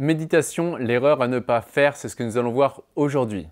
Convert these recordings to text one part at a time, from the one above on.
Méditation, l'erreur à ne pas faire, c'est ce que nous allons voir aujourd'hui.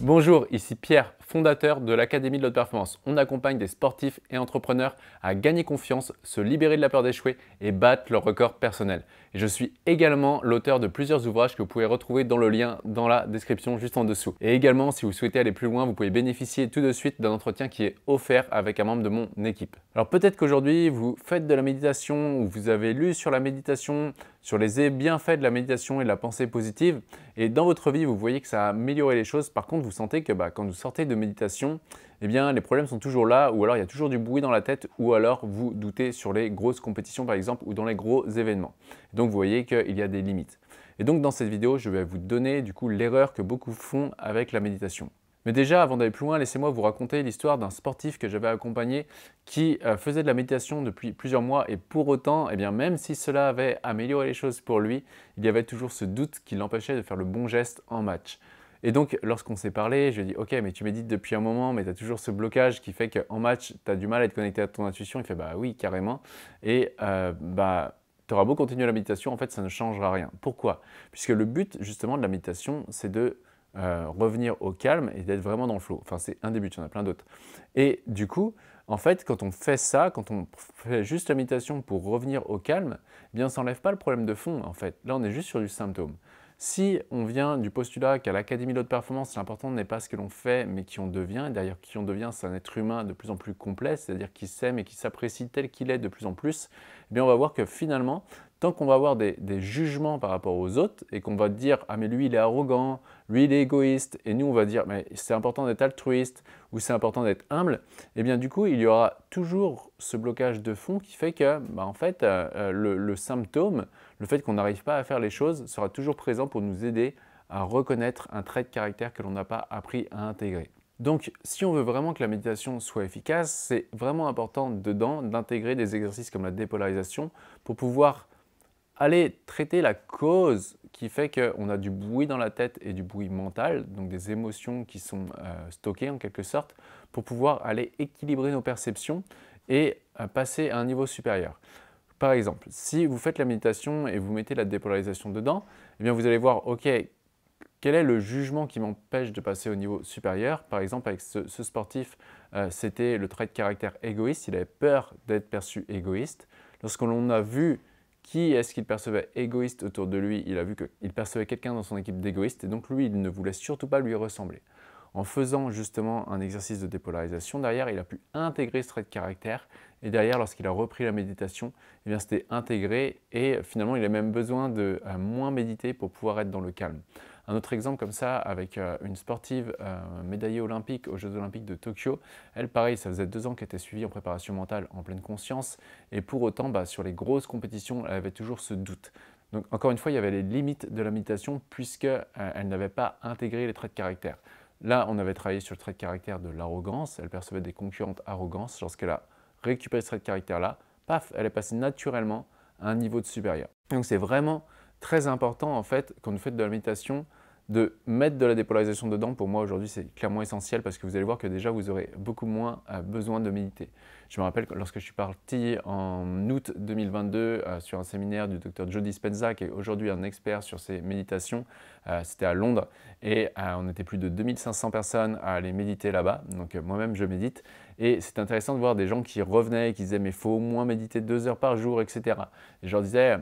Bonjour, ici Pierre fondateur de l'Académie de l'Haute Performance. On accompagne des sportifs et entrepreneurs à gagner confiance, se libérer de la peur d'échouer et battre leur record personnel. je suis également l'auteur de plusieurs ouvrages que vous pouvez retrouver dans le lien dans la description juste en dessous. Et également, si vous souhaitez aller plus loin, vous pouvez bénéficier tout de suite d'un entretien qui est offert avec un membre de mon équipe. Alors peut-être qu'aujourd'hui, vous faites de la méditation ou vous avez lu sur la méditation sur les bienfaits de la méditation et de la pensée positive. Et dans votre vie, vous voyez que ça a amélioré les choses. Par contre, vous sentez que bah, quand vous sortez de méditation, eh bien, les problèmes sont toujours là, ou alors il y a toujours du bruit dans la tête, ou alors vous doutez sur les grosses compétitions, par exemple, ou dans les gros événements. Donc, vous voyez qu'il y a des limites. Et donc, dans cette vidéo, je vais vous donner du coup l'erreur que beaucoup font avec la méditation. Mais déjà, avant d'aller plus loin, laissez-moi vous raconter l'histoire d'un sportif que j'avais accompagné qui euh, faisait de la méditation depuis plusieurs mois et pour autant, et eh bien, même si cela avait amélioré les choses pour lui, il y avait toujours ce doute qui l'empêchait de faire le bon geste en match. Et donc, lorsqu'on s'est parlé, je lui ai dit Ok, mais tu médites depuis un moment, mais tu as toujours ce blocage qui fait qu'en match, tu as du mal à être connecté à ton intuition. Il fait Bah oui, carrément. Et euh, bah tu auras beau continuer la méditation, en fait, ça ne changera rien. Pourquoi Puisque le but justement de la méditation, c'est de euh, revenir au calme et d'être vraiment dans le flot. Enfin, c'est un début, il y en a plein d'autres. Et du coup, en fait, quand on fait ça, quand on fait juste la méditation pour revenir au calme, eh bien, ça n'enlève pas le problème de fond, en fait. Là, on est juste sur du symptôme. Si on vient du postulat qu'à l'Académie de haute performance, l'important n'est pas ce que l'on fait, mais qui on devient, et d'ailleurs qui on devient, c'est un être humain de plus en plus complet, c'est-à-dire qui s'aime et qui s'apprécie tel qu'il est de plus en plus, eh bien, on va voir que finalement, tant qu'on va avoir des, jugements par rapport aux autres et qu'on va dire ah mais lui il est arrogant, lui il est égoïste et nous on va dire mais c'est important d'être altruiste ou c'est important d'être humble, et eh bien du coup il y aura toujours ce blocage de fond qui fait que bah, en fait euh, euh, le, symptôme, le fait qu'on n'arrive pas à faire les choses sera toujours présent pour nous aider à reconnaître un trait de caractère que l'on n'a pas appris à intégrer. Donc, si on veut vraiment que la méditation soit efficace, c'est vraiment important dedans d'intégrer des exercices comme la dépolarisation pour pouvoir aller traiter la cause qui fait qu'on a du bruit dans la tête et du bruit mental, donc des émotions qui sont euh, stockées en quelque sorte, pour pouvoir aller équilibrer nos perceptions et euh, passer à un niveau supérieur. Par exemple, si vous faites la méditation et vous mettez la dépolarisation dedans, eh bien vous allez voir, ok, quel est le jugement qui m'empêche de passer au niveau supérieur Par exemple, avec ce, sportif, euh, c'était le trait de caractère égoïste, il avait peur d'être perçu égoïste. l'on a vu qui est-ce qu'il percevait égoïste autour de lui Il a vu qu'il percevait quelqu'un dans son équipe d'égoïste et donc lui, il ne voulait surtout pas lui ressembler. En faisant justement un exercice de dépolarisation, derrière, il a pu intégrer ce trait de caractère. Et derrière, lorsqu'il a repris la méditation, eh bien, c'était intégré. Et finalement, il a même besoin de euh, moins méditer pour pouvoir être dans le calme. Un autre exemple comme ça avec euh, une sportive euh, médaillée olympique aux Jeux olympiques de Tokyo. Elle, pareil, ça faisait deux ans qu'elle était suivie en préparation mentale en pleine conscience. Et pour autant, bah, sur les grosses compétitions, elle avait toujours ce doute. Donc encore une fois, il y avait les limites de la méditation puisqu'elle euh, elle n'avait pas intégré les traits de caractère. Là, on avait travaillé sur le trait de caractère de l'arrogance. Elle percevait des concurrentes arrogantes. Lorsqu'elle a récupéré ce trait de caractère-là, paf, elle est passée naturellement à un niveau de supérieur. Donc c'est vraiment très important en fait quand vous faites de la méditation de mettre de la dépolarisation dedans, pour moi aujourd'hui c'est clairement essentiel parce que vous allez voir que déjà vous aurez beaucoup moins euh, besoin de méditer. Je me rappelle lorsque je suis parti en août 2022 euh, sur un séminaire du docteur Jody Dispenza, qui est aujourd'hui un expert sur ces méditations, euh, c'était à Londres, et on était plus de 2500 personnes à aller méditer là-bas, donc moi-même je médite, et c'est intéressant de voir des gens qui revenaient, qui disaient mais faut au moins méditer deux heures par jour, etc. Et je leur disais,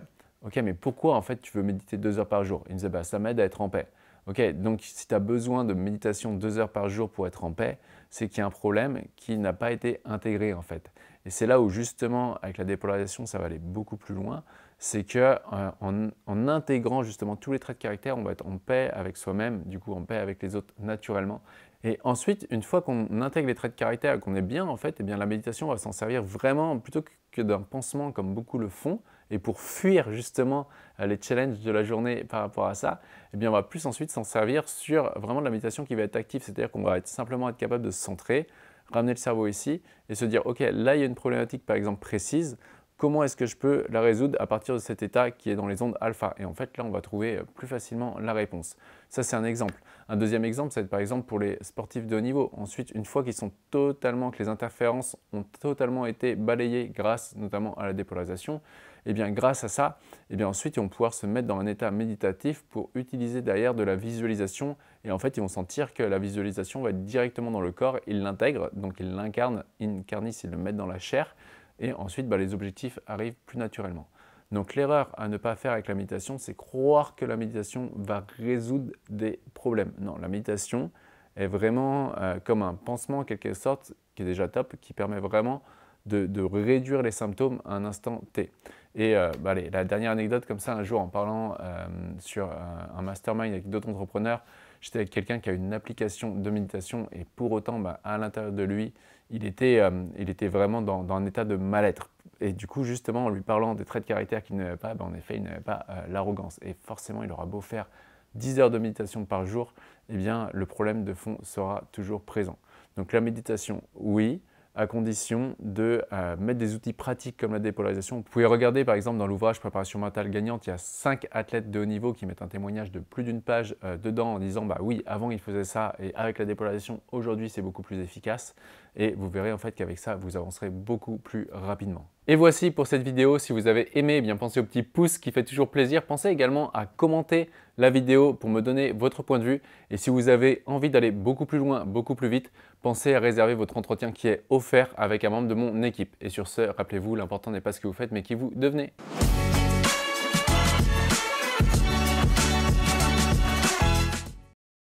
ok mais pourquoi en fait tu veux méditer deux heures par jour Ils me disaient bah ça m'aide à être en paix. Ok, donc si tu as besoin de méditation deux heures par jour pour être en paix, c'est qu'il y a un problème qui n'a pas été intégré en fait. Et c'est là où justement avec la dépolarisation ça va aller beaucoup plus loin, c'est que euh, en, intégrant justement tous les traits de caractère, on va être en paix avec soi-même, du coup en paix avec les autres naturellement. Et ensuite, une fois qu'on intègre les traits de caractère et qu'on est bien en fait, eh bien la méditation va s'en servir vraiment plutôt que d'un pansement comme beaucoup le font et pour fuir justement euh, les challenges de la journée par rapport à ça, eh bien on va plus ensuite s'en servir sur vraiment de la méditation qui va être active, c'est-à-dire qu'on va être simplement être capable de se centrer, ramener le cerveau ici et se dire ok là il y a une problématique par exemple précise, comment est-ce que je peux la résoudre à partir de cet état qui est dans les ondes alpha Et en fait, là, on va trouver euh, plus facilement la réponse. Ça, c'est un exemple. Un deuxième exemple, c'est par exemple pour les sportifs de haut niveau. Ensuite, une fois qu'ils sont totalement, que les interférences ont totalement été balayées grâce notamment à la dépolarisation, et eh bien grâce à ça, et eh bien ensuite, ils vont pouvoir se mettre dans un état méditatif pour utiliser derrière de la visualisation. Et en fait, ils vont sentir que la visualisation va être directement dans le corps. Ils l'intègrent, donc ils l'incarnent, incarnissent, ils le mettent dans la chair et ensuite bah, les objectifs arrivent plus naturellement. Donc l'erreur à ne pas faire avec la méditation, c'est croire que la méditation va résoudre des problèmes. Non, la méditation est vraiment euh, comme un pansement en quelque sorte, qui est déjà top, qui permet vraiment de, réduire les symptômes à un instant T. Et euh, bah, la dernière anecdote, comme ça, un jour, en parlant euh, sur euh, un, mastermind avec d'autres entrepreneurs, j'étais avec quelqu'un qui a une application de méditation et pour autant, bah, à l'intérieur de lui, il était, il était vraiment dans, un état de mal-être. Et du coup, justement, en lui parlant des traits de caractère qu'il n'avait pas, bah, en effet, il n'avait pas l'arrogance. Et forcément, il aura beau faire 10 heures de méditation par jour, eh bien, le problème de fond sera toujours présent. Donc la méditation, oui, à condition de euh, mettre des outils pratiques comme la dépolarisation. Vous pouvez regarder par exemple dans l'ouvrage Préparation mentale gagnante, il y a cinq athlètes de haut niveau qui mettent un témoignage de plus d'une page euh, dedans en disant bah oui, avant il faisait ça et avec la dépolarisation, aujourd'hui c'est beaucoup plus efficace et vous verrez en fait qu'avec ça, vous avancerez beaucoup plus rapidement. Et voici pour cette vidéo. Si vous avez aimé, eh bien pensez au petit pouce qui fait toujours plaisir. Pensez également à commenter la vidéo pour me donner votre point de vue. Et si vous avez envie d'aller beaucoup plus loin, beaucoup plus vite, pensez à réserver votre entretien qui est offert avec un membre de mon équipe. Et sur ce, rappelez-vous, l'important n'est pas ce que vous faites, mais qui vous devenez.